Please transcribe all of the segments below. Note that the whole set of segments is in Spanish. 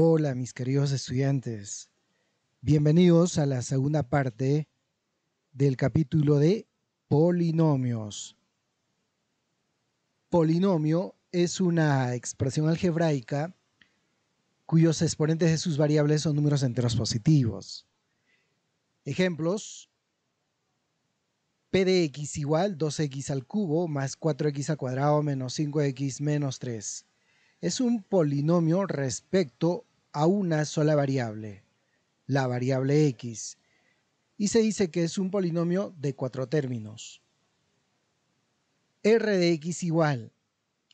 Hola mis queridos estudiantes, bienvenidos a la segunda parte del capítulo de polinomios. Polinomio es una expresión algebraica cuyos exponentes de sus variables son números enteros positivos. Ejemplos, p de x igual 2x al cubo más 4x al cuadrado menos 5x menos 3 es un polinomio respecto a una sola variable, la variable x, y se dice que es un polinomio de cuatro términos. r de x igual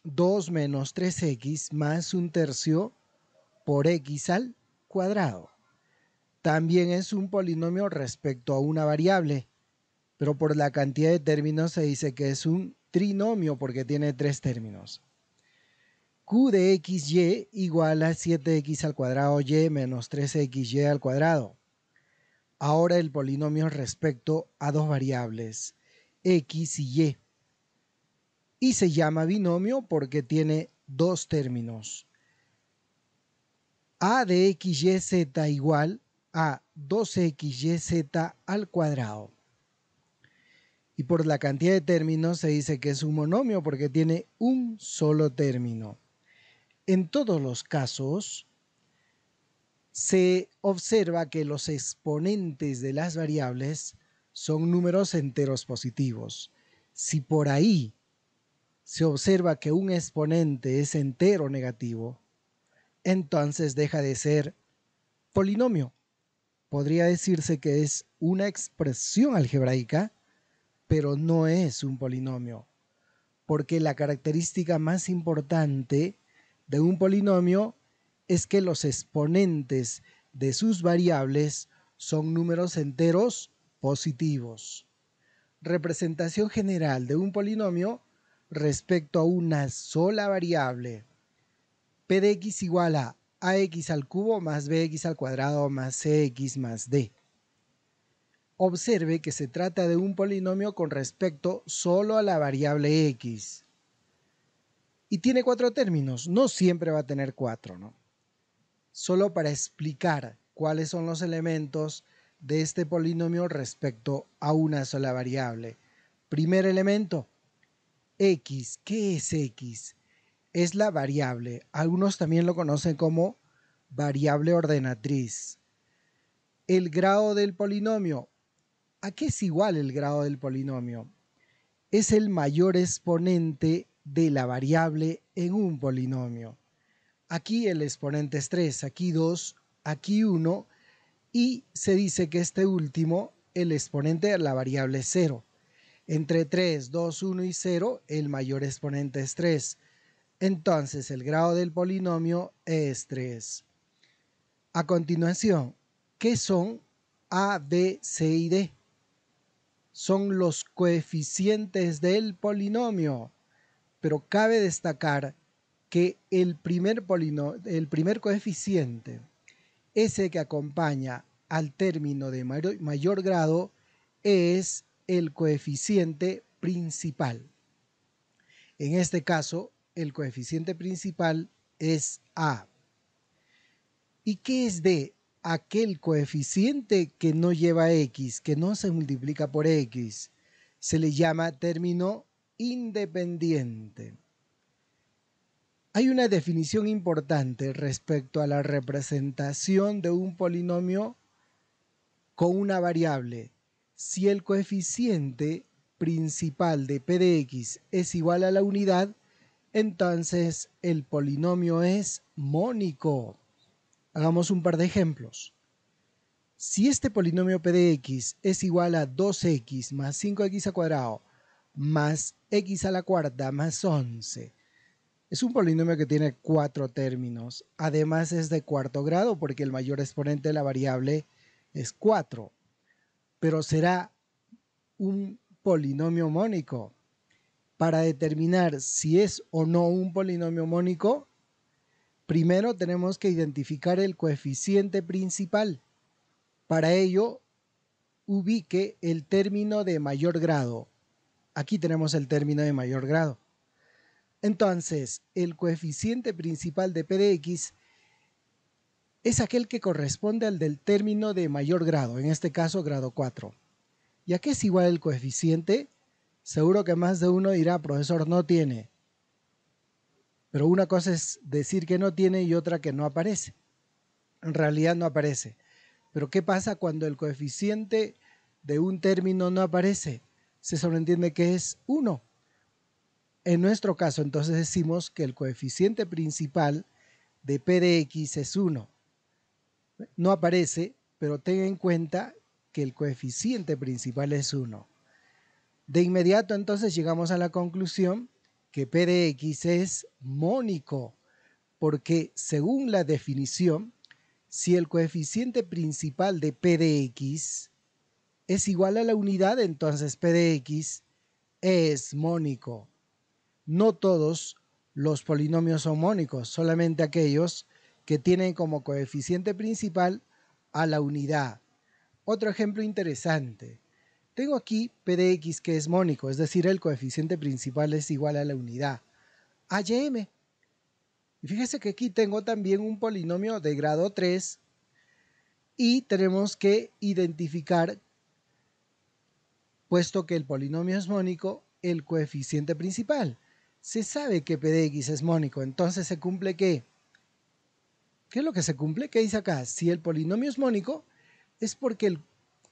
2 menos 3x más un tercio por x al cuadrado. También es un polinomio respecto a una variable, pero por la cantidad de términos se dice que es un trinomio porque tiene tres términos. Q de XY igual a 7X al cuadrado Y menos 3XY al cuadrado. Ahora el polinomio respecto a dos variables, X y Y. Y se llama binomio porque tiene dos términos. A de XYZ igual a 2XYZ al cuadrado. Y por la cantidad de términos se dice que es un monomio porque tiene un solo término. En todos los casos, se observa que los exponentes de las variables son números enteros positivos. Si por ahí se observa que un exponente es entero negativo, entonces deja de ser polinomio. Podría decirse que es una expresión algebraica, pero no es un polinomio, porque la característica más importante de un polinomio es que los exponentes de sus variables son números enteros positivos. Representación general de un polinomio respecto a una sola variable. p de x igual a ax al cubo más bx al cuadrado más cx más d. Observe que se trata de un polinomio con respecto solo a la variable x y tiene cuatro términos. No siempre va a tener cuatro, ¿no? Solo para explicar cuáles son los elementos de este polinomio respecto a una sola variable. Primer elemento, x. ¿Qué es x? Es la variable. Algunos también lo conocen como variable ordenatriz. El grado del polinomio. ¿A qué es igual el grado del polinomio? Es el mayor exponente de la variable en un polinomio. Aquí el exponente es 3, aquí 2, aquí 1 y se dice que este último, el exponente de la variable es 0. Entre 3, 2, 1 y 0, el mayor exponente es 3. Entonces el grado del polinomio es 3. A continuación, ¿qué son A, B, C y D? Son los coeficientes del polinomio pero cabe destacar que el primer, el primer coeficiente, ese que acompaña al término de mayor, mayor grado, es el coeficiente principal. En este caso, el coeficiente principal es A. ¿Y qué es D? Aquel coeficiente que no lleva X, que no se multiplica por X, se le llama término independiente. Hay una definición importante respecto a la representación de un polinomio con una variable. Si el coeficiente principal de p de x es igual a la unidad, entonces el polinomio es mónico. Hagamos un par de ejemplos. Si este polinomio p de x es igual a 2x más 5x al cuadrado más x a la cuarta más 11. Es un polinomio que tiene cuatro términos. Además es de cuarto grado porque el mayor exponente de la variable es 4. Pero será un polinomio mónico. Para determinar si es o no un polinomio mónico, primero tenemos que identificar el coeficiente principal. Para ello, ubique el término de mayor grado Aquí tenemos el término de mayor grado. Entonces, el coeficiente principal de p de x es aquel que corresponde al del término de mayor grado, en este caso grado 4. ¿Y a qué es igual el coeficiente? Seguro que más de uno dirá, profesor, no tiene. Pero una cosa es decir que no tiene y otra que no aparece. En realidad no aparece. Pero ¿qué pasa cuando el coeficiente de un término no aparece? se sobreentiende que es 1. En nuestro caso, entonces decimos que el coeficiente principal de P de X es 1. No aparece, pero tenga en cuenta que el coeficiente principal es 1. De inmediato entonces llegamos a la conclusión que P de X es mónico, porque según la definición, si el coeficiente principal de P de X es igual a la unidad, entonces P de X es mónico. No todos los polinomios son mónicos, solamente aquellos que tienen como coeficiente principal a la unidad. Otro ejemplo interesante. Tengo aquí P de X que es mónico, es decir, el coeficiente principal es igual a la unidad. m Y fíjese que aquí tengo también un polinomio de grado 3 y tenemos que identificar puesto que el polinomio es mónico, el coeficiente principal. Se sabe que p de x es mónico, entonces se cumple que... ¿Qué es lo que se cumple? ¿Qué dice acá? Si el polinomio es mónico, es porque el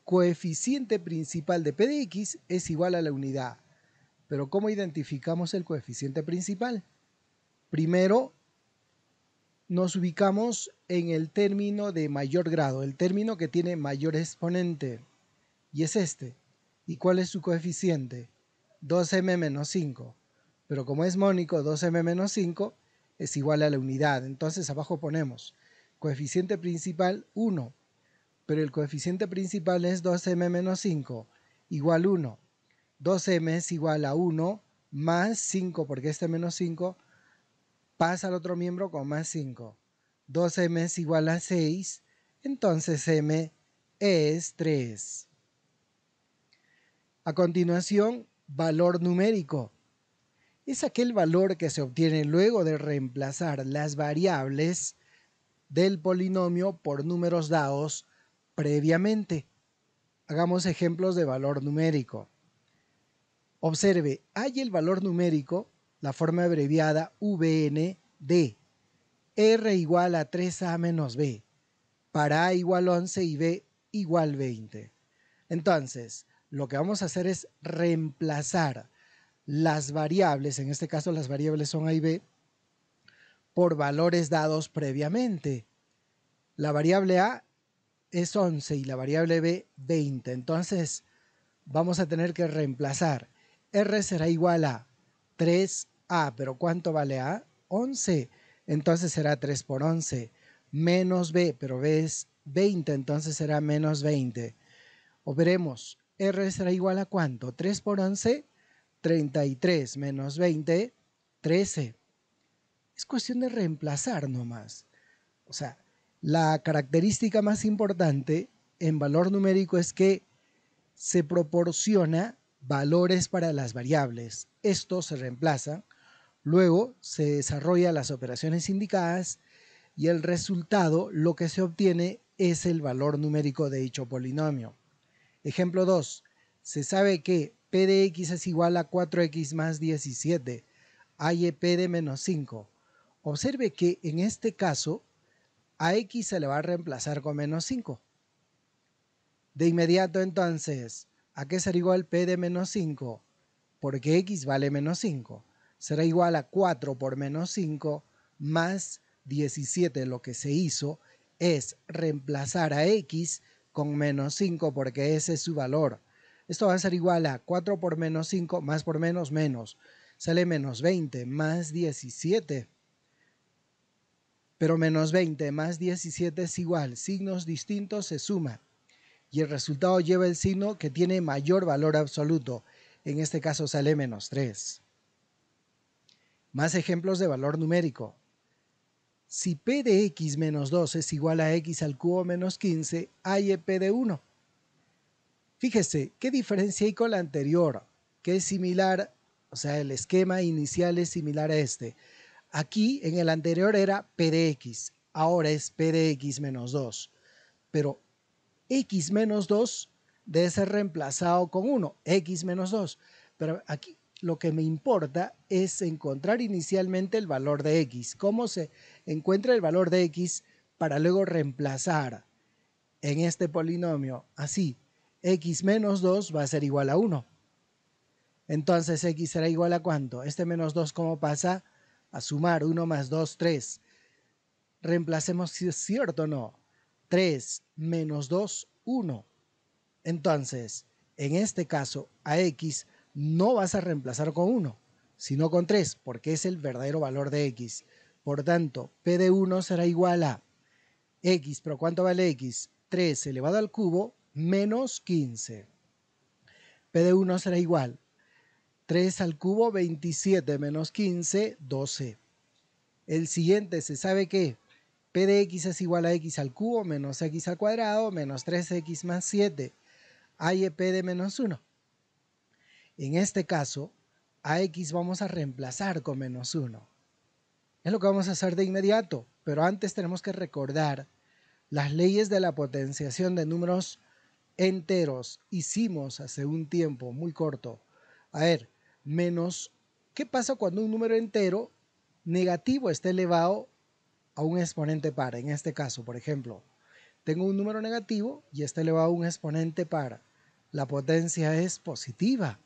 coeficiente principal de p de x es igual a la unidad. Pero ¿cómo identificamos el coeficiente principal? Primero, nos ubicamos en el término de mayor grado, el término que tiene mayor exponente, y es este. ¿Y cuál es su coeficiente? 2m menos 5. Pero como es mónico, 2m menos 5 es igual a la unidad. Entonces abajo ponemos coeficiente principal 1. Pero el coeficiente principal es 2m menos 5 igual 1. 2m es igual a 1 más 5 porque este menos 5 pasa al otro miembro con más 5. 2m es igual a 6. Entonces m es 3. A continuación, valor numérico. Es aquel valor que se obtiene luego de reemplazar las variables del polinomio por números dados previamente. Hagamos ejemplos de valor numérico. Observe, hay el valor numérico, la forma abreviada VN de R igual a 3A menos B, para A igual 11 y B igual 20. Entonces, lo que vamos a hacer es reemplazar las variables, en este caso las variables son A y B, por valores dados previamente. La variable A es 11 y la variable B 20. Entonces vamos a tener que reemplazar. R será igual a 3A, pero ¿cuánto vale A? 11. Entonces será 3 por 11. Menos B, pero B es 20, entonces será menos 20. veremos. R será igual a cuánto? 3 por 11, 33 menos 20, 13. Es cuestión de reemplazar nomás. O sea, la característica más importante en valor numérico es que se proporciona valores para las variables. Esto se reemplaza. luego se desarrollan las operaciones indicadas y el resultado, lo que se obtiene, es el valor numérico de dicho polinomio. Ejemplo 2. Se sabe que P de X es igual a 4X más 17. Hay e P de menos 5. Observe que en este caso a X se le va a reemplazar con menos 5. De inmediato entonces, ¿a qué será igual P de menos 5? Porque X vale menos 5. Será igual a 4 por menos 5 más 17. Lo que se hizo es reemplazar a X con menos 5 porque ese es su valor. Esto va a ser igual a 4 por menos 5 más por menos menos. Sale menos 20 más 17. Pero menos 20 más 17 es igual, signos distintos se suman. Y el resultado lleva el signo que tiene mayor valor absoluto. En este caso sale menos 3. Más ejemplos de valor numérico. Si p de x menos 2 es igual a x al cubo menos 15, hay e p de 1. Fíjese, ¿qué diferencia hay con la anterior? Que es similar, o sea, el esquema inicial es similar a este. Aquí, en el anterior era p de x, ahora es p de x menos 2. Pero x menos 2 debe ser reemplazado con 1, x menos 2. Pero aquí lo que me importa es encontrar inicialmente el valor de X. ¿Cómo se encuentra el valor de X para luego reemplazar en este polinomio? Así, X menos 2 va a ser igual a 1. Entonces, X será igual a cuánto? Este menos 2, ¿cómo pasa? A sumar 1 más 2, 3. Reemplacemos si es cierto o no. 3 menos 2, 1. Entonces, en este caso, a X no vas a reemplazar con 1, sino con 3, porque es el verdadero valor de x. Por tanto, p de 1 será igual a x, pero ¿cuánto vale x? 3 elevado al cubo menos 15. p de 1 será igual 3 al cubo, 27 menos 15, 12. El siguiente se sabe que p de x es igual a x al cubo menos x al cuadrado menos 3x más 7. Hay p de menos 1. En este caso, a x vamos a reemplazar con menos 1. Es lo que vamos a hacer de inmediato, pero antes tenemos que recordar las leyes de la potenciación de números enteros. Hicimos hace un tiempo muy corto. A ver, menos, ¿qué pasa cuando un número entero negativo está elevado a un exponente par? En este caso, por ejemplo, tengo un número negativo y está elevado a un exponente par. La potencia es positiva.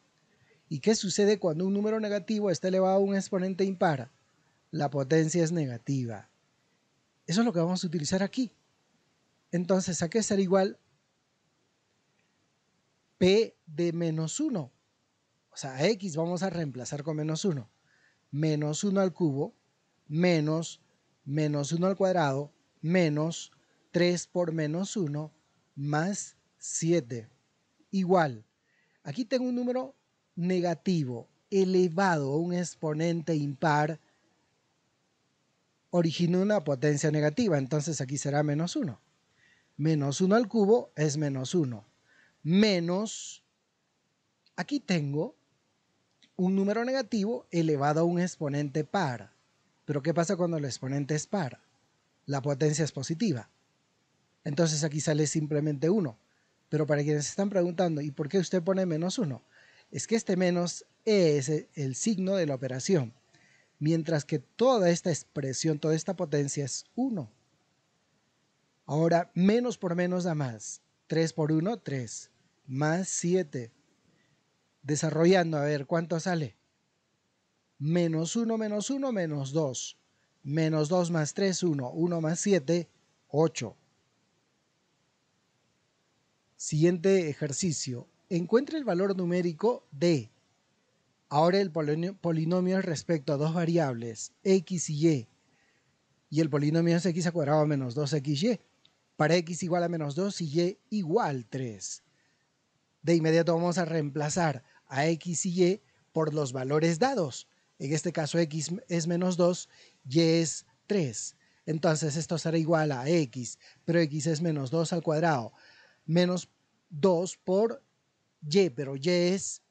¿Y qué sucede cuando un número negativo está elevado a un exponente impar? La potencia es negativa. Eso es lo que vamos a utilizar aquí. Entonces, ¿a qué será igual? P de menos 1. O sea, X vamos a reemplazar con menos 1. Menos 1 al cubo, menos menos 1 al cuadrado, menos 3 por menos 1, más 7. Igual. Aquí tengo un número negativo elevado a un exponente impar origina una potencia negativa, entonces aquí será menos 1. Menos 1 al cubo es menos 1. Menos, aquí tengo un número negativo elevado a un exponente par. Pero ¿qué pasa cuando el exponente es par? La potencia es positiva. Entonces aquí sale simplemente 1. Pero para quienes están preguntando, ¿y por qué usted pone menos 1? es que este menos es el signo de la operación, mientras que toda esta expresión, toda esta potencia es 1. Ahora, menos por menos da más. 3 por 1, 3. Más 7. Desarrollando, a ver, ¿cuánto sale? Menos 1, menos 1, menos 2. Menos 2 más 3, 1. 1 más 7, 8. Siguiente ejercicio encuentra el valor numérico de. Ahora el polinomio es respecto a dos variables, x y y, y el polinomio es x al cuadrado menos 2xy. Para x igual a menos 2 y y igual 3. De inmediato vamos a reemplazar a x y y por los valores dados. En este caso x es menos 2, y es 3. Entonces esto será igual a x, pero x es menos 2 al cuadrado, menos 2 por y, pero y es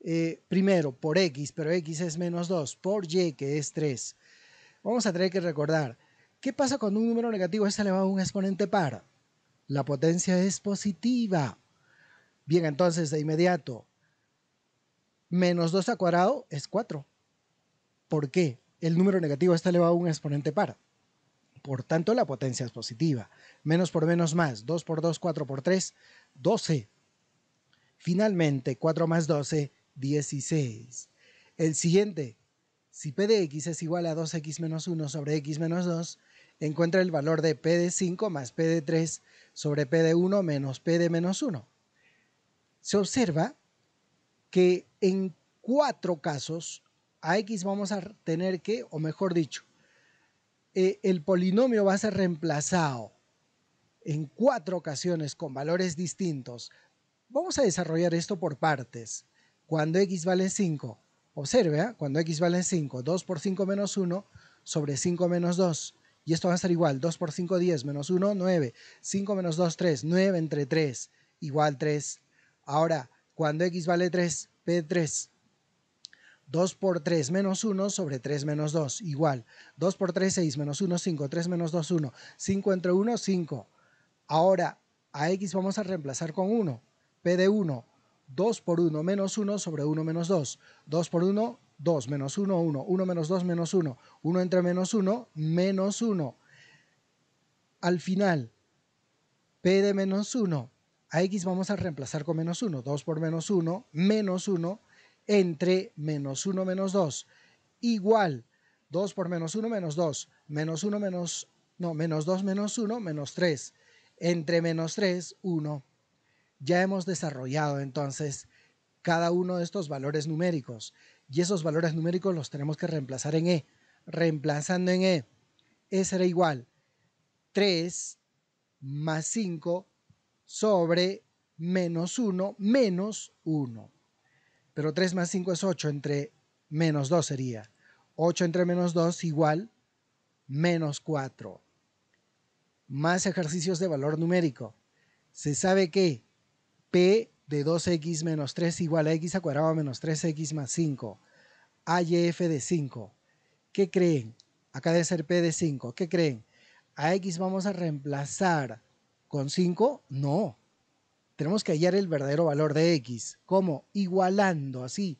eh, primero por x, pero x es menos 2, por y, que es 3. Vamos a tener que recordar, ¿qué pasa cuando un número negativo está elevado a un exponente par? La potencia es positiva. Bien, entonces, de inmediato, menos 2 al cuadrado es 4. ¿Por qué? El número negativo está elevado a un exponente par. Por tanto, la potencia es positiva. Menos por menos más. 2 por 2, 4 por 3, 12. Finalmente, 4 más 12, 16. El siguiente, si p de x es igual a 2x menos 1 sobre x menos 2, encuentra el valor de p de 5 más p de 3 sobre p de 1 menos p de menos 1. Se observa que en cuatro casos a x vamos a tener que, o mejor dicho, eh, el polinomio va a ser reemplazado en cuatro ocasiones con valores distintos Vamos a desarrollar esto por partes. Cuando x vale 5, observe, ¿eh? cuando x vale 5, 2 por 5 menos 1 sobre 5 menos 2. Y esto va a ser igual, 2 por 5, 10, menos 1, 9, 5 menos 2, 3, 9 entre 3, igual 3. Ahora, cuando x vale 3, P3, 2 por 3 menos 1 sobre 3 menos 2, igual. 2 por 3, 6 menos 1, 5. 3 menos 2, 1. 5 entre 1, 5. Ahora, a x vamos a reemplazar con 1. P de 1, 2 por 1 menos 1 sobre 1 menos 2. 2 por 1, 2 menos 1, 1. 1 menos 2 menos 1. 1 entre menos 1, menos 1. Al final, P de menos 1. A X vamos a reemplazar con menos 1. 2 por menos 1, menos 1 entre menos 1 menos 2 igual 2 por menos 1 menos 2, menos 1 menos, no, menos 2 menos 1 menos 3, entre menos 3, 1 ya hemos desarrollado entonces cada uno de estos valores numéricos y esos valores numéricos los tenemos que reemplazar en E. Reemplazando en E, E será igual 3 más 5 sobre menos 1 menos 1. Pero 3 más 5 es 8 entre menos 2 sería. 8 entre menos 2 igual menos 4. Más ejercicios de valor numérico. Se sabe que P de 2x menos 3 igual a x al cuadrado menos 3x más 5. f de 5. ¿Qué creen? Acá debe ser P de 5. ¿Qué creen? ¿A x vamos a reemplazar con 5? No. Tenemos que hallar el verdadero valor de x. ¿Cómo? Igualando así.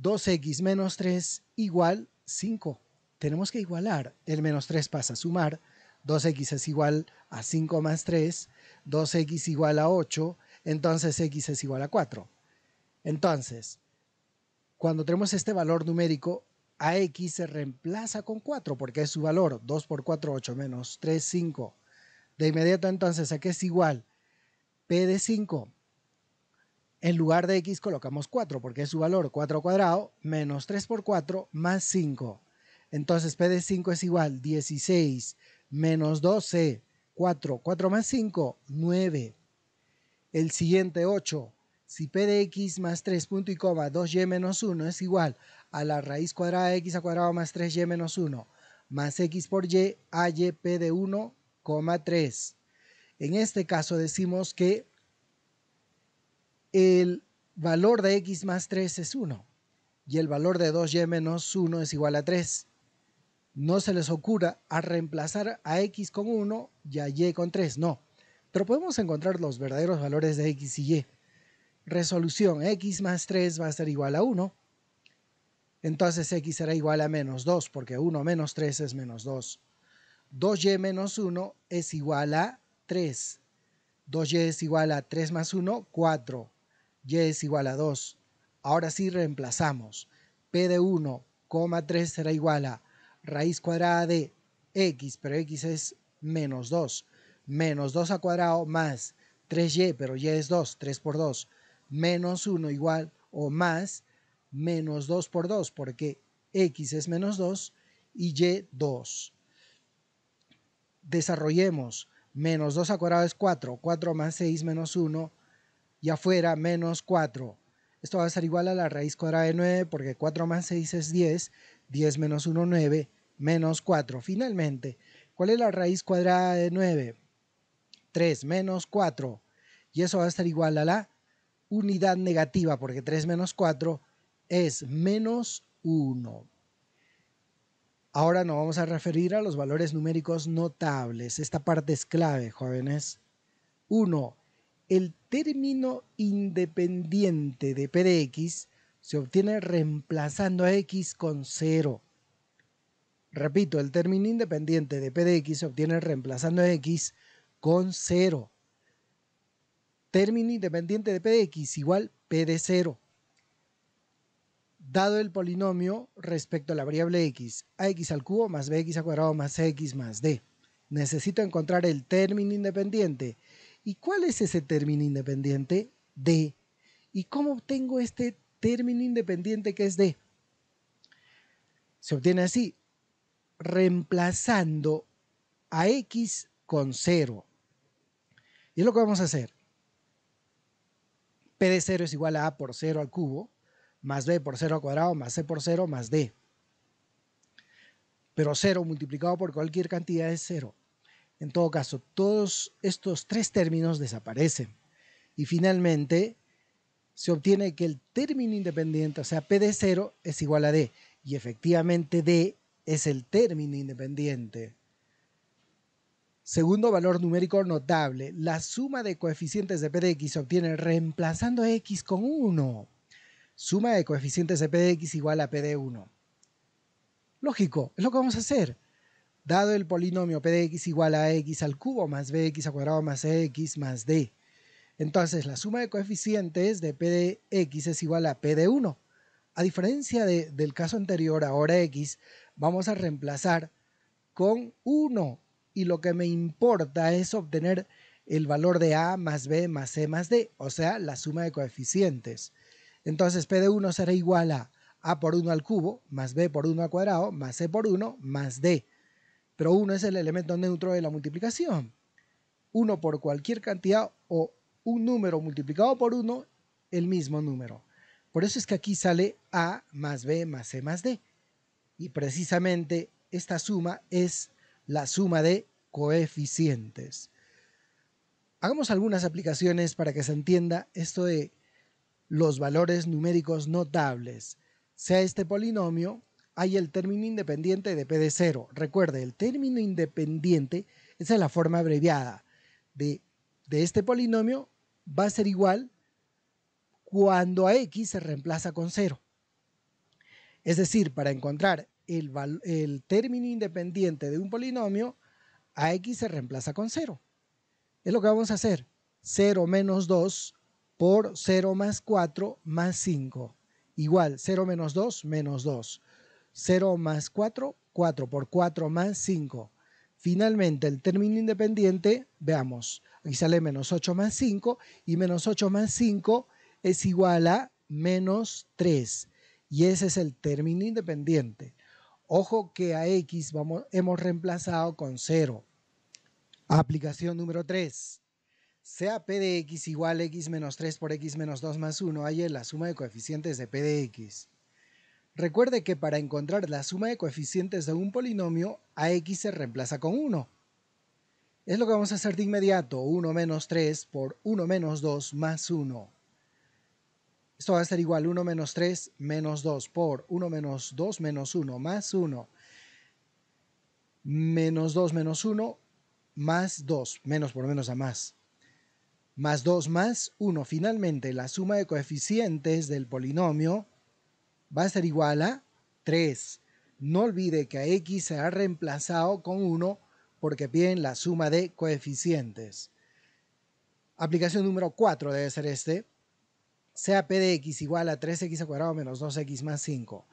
2x menos 3 igual 5. Tenemos que igualar. El menos 3 pasa a sumar. 2x es igual a 5 más 3 2x igual a 8, entonces x es igual a 4. Entonces, cuando tenemos este valor numérico, a x se reemplaza con 4 porque es su valor, 2 por 4, 8 menos 3, 5. De inmediato entonces, ¿a que es igual? P de 5. En lugar de x colocamos 4 porque es su valor, 4 cuadrado menos 3 por 4 más 5. Entonces P de 5 es igual 16 menos 12 4, 4 más 5, 9. El siguiente 8, si p de x más 3 punto y coma 2y menos 1 es igual a la raíz cuadrada de x al cuadrado más 3y menos 1 más x por y, hay p de 1, 3. En este caso decimos que el valor de x más 3 es 1 y el valor de 2y menos 1 es igual a 3 no se les ocurra a reemplazar a X con 1 y a Y con 3, no. Pero podemos encontrar los verdaderos valores de X y Y. Resolución, X más 3 va a ser igual a 1. Entonces X será igual a menos 2, porque 1 menos 3 es menos 2. 2Y menos 1 es igual a 3. 2Y es igual a 3 más 1, 4. Y es igual a 2. Ahora sí reemplazamos. P de 1, 3 será igual a raíz cuadrada de x, pero x es menos 2, menos 2 al cuadrado más 3y, pero y es 2, 3 por 2, menos 1 igual o más menos 2 por 2, porque x es menos 2 y y 2. Desarrollemos, menos 2 al cuadrado es 4, 4 más 6 menos 1, y afuera menos 4. Esto va a ser igual a la raíz cuadrada de 9, porque 4 más 6 es 10, 10 menos 1, 9, menos 4. Finalmente, ¿cuál es la raíz cuadrada de 9? 3 menos 4. Y eso va a estar igual a la unidad negativa, porque 3 menos 4 es menos 1. Ahora nos vamos a referir a los valores numéricos notables. Esta parte es clave, jóvenes. 1. El término independiente de p de x se obtiene reemplazando a x con 0. Repito, el término independiente de p de x se obtiene reemplazando a x con 0. Término independiente de p de x igual p de 0. Dado el polinomio respecto a la variable x, ax al cubo más bx al cuadrado más x más d. Necesito encontrar el término independiente. ¿Y cuál es ese término independiente? d. ¿Y cómo obtengo este término independiente que es D. Se obtiene así, reemplazando a X con 0. Y es lo que vamos a hacer. P de 0 es igual a A por 0 al cubo, más B por 0 al cuadrado, más C por 0, más D. Pero 0 multiplicado por cualquier cantidad es 0. En todo caso, todos estos tres términos desaparecen. Y finalmente se obtiene que el término independiente, o sea, P de 0 es igual a D. Y efectivamente D es el término independiente. Segundo valor numérico notable, la suma de coeficientes de P de X se obtiene reemplazando X con 1. Suma de coeficientes de P de X igual a P de 1. Lógico, es lo que vamos a hacer. Dado el polinomio P de X igual a X al cubo más BX al cuadrado más e X más D entonces, la suma de coeficientes de P de X es igual a P de 1. A diferencia del caso anterior, ahora X, vamos a reemplazar con 1. Y lo que me importa es obtener el valor de A más B más C más D, o sea, la suma de coeficientes. Entonces, P de 1 será igual a A por 1 al cubo, más B por 1 al cuadrado, más C por 1, más D. Pero 1 es el elemento neutro de la multiplicación. 1 por cualquier cantidad o un número multiplicado por 1, el mismo número. Por eso es que aquí sale A más B más C más D. Y precisamente esta suma es la suma de coeficientes. Hagamos algunas aplicaciones para que se entienda esto de los valores numéricos notables. Sea este polinomio, hay el término independiente de P de 0. Recuerde, el término independiente esa es la forma abreviada de, de este polinomio va a ser igual cuando a x se reemplaza con 0. Es decir, para encontrar el, término independiente de un polinomio, a x se reemplaza con 0. Es lo que vamos a hacer. 0 menos 2 por 0 más 4 más 5. Igual, 0 menos 2, menos 2. 0 más 4, 4 por 4 más 5. Finalmente, el término independiente, veamos, Aquí sale menos 8 más 5 y menos 8 más 5 es igual a menos 3. Y ese es el término independiente. Ojo que a x vamos, hemos reemplazado con 0. Aplicación número 3. Sea p de x igual a x menos 3 por x menos 2 más 1, hay la suma de coeficientes de p de x. Recuerde que para encontrar la suma de coeficientes de un polinomio, a x se reemplaza con 1. Es lo que vamos a hacer de inmediato. 1 menos 3 por 1 menos 2 más 1. Esto va a ser igual 1 menos 3 menos 2 por 1 menos 2 menos 1 más 1. Menos 2 menos 1 más 2. Menos por menos a más. Más 2 más 1. Finalmente, la suma de coeficientes del polinomio va a ser igual a 3. No olvide que a x se ha reemplazado con 1 porque piden la suma de coeficientes. Aplicación número 4 debe ser este. Sea p de x igual a 3x al cuadrado menos 2x más 5.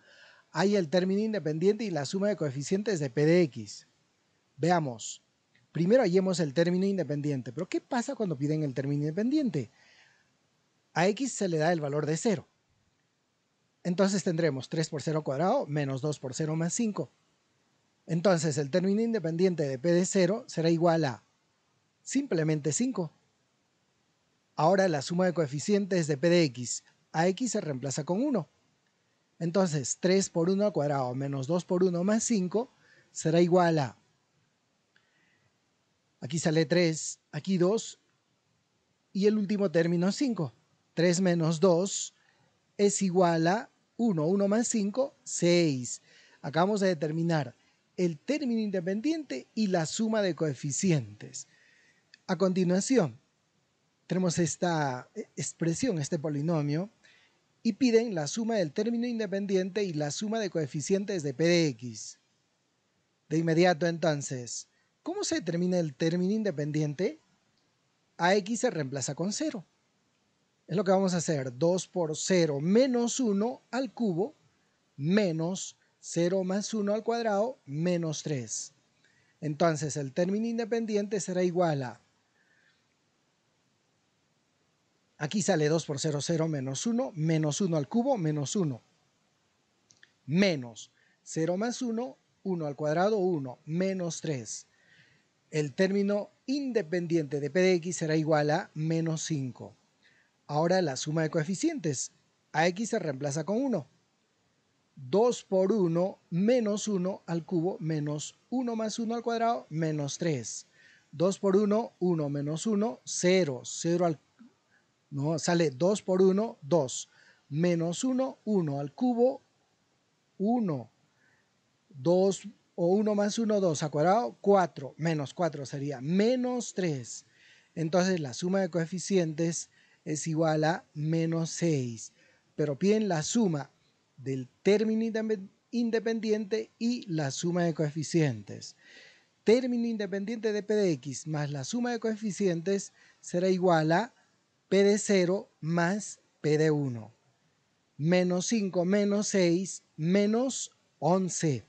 Hay el término independiente y la suma de coeficientes de p de x. Veamos. Primero hallemos el término independiente. Pero ¿qué pasa cuando piden el término independiente? A x se le da el valor de 0. Entonces tendremos 3 por 0 al cuadrado menos 2 por 0 más 5. Entonces el término independiente de P de 0 será igual a simplemente 5. Ahora la suma de coeficientes de P de X a X se reemplaza con 1. Entonces 3 por 1 al cuadrado menos 2 por 1 más 5 será igual a, aquí sale 3, aquí 2 y el último término 5. 3 menos 2 es igual a 1, 1 más 5, 6. Acabamos de determinar el término independiente y la suma de coeficientes. A continuación, tenemos esta expresión, este polinomio, y piden la suma del término independiente y la suma de coeficientes de p De x. De inmediato entonces, ¿cómo se determina el término independiente? A x se reemplaza con 0. Es lo que vamos a hacer, 2 por 0 menos 1 al cubo menos 0 más 1 al cuadrado menos 3. Entonces el término independiente será igual a, aquí sale 2 por 0, 0 menos 1, menos 1 al cubo menos 1, menos 0 más 1, 1 al cuadrado 1, menos 3. El término independiente de p de x será igual a menos 5. Ahora la suma de coeficientes. A x se reemplaza con 1 2 por 1 menos 1 al cubo menos 1 más 1 al cuadrado menos 3. 2 por 1, 1 menos 1, 0. 0 al... No, sale 2 por 1, 2. Menos 1, 1 al cubo, 1. 2 o 1 más 1, 2 al cuadrado, 4. Menos 4 sería menos 3. Entonces la suma de coeficientes es igual a menos 6. Pero piden la suma del término independiente y la suma de coeficientes. Término independiente de p de x más la suma de coeficientes será igual a p de 0 más p de 1. Menos 5 menos 6 menos 11.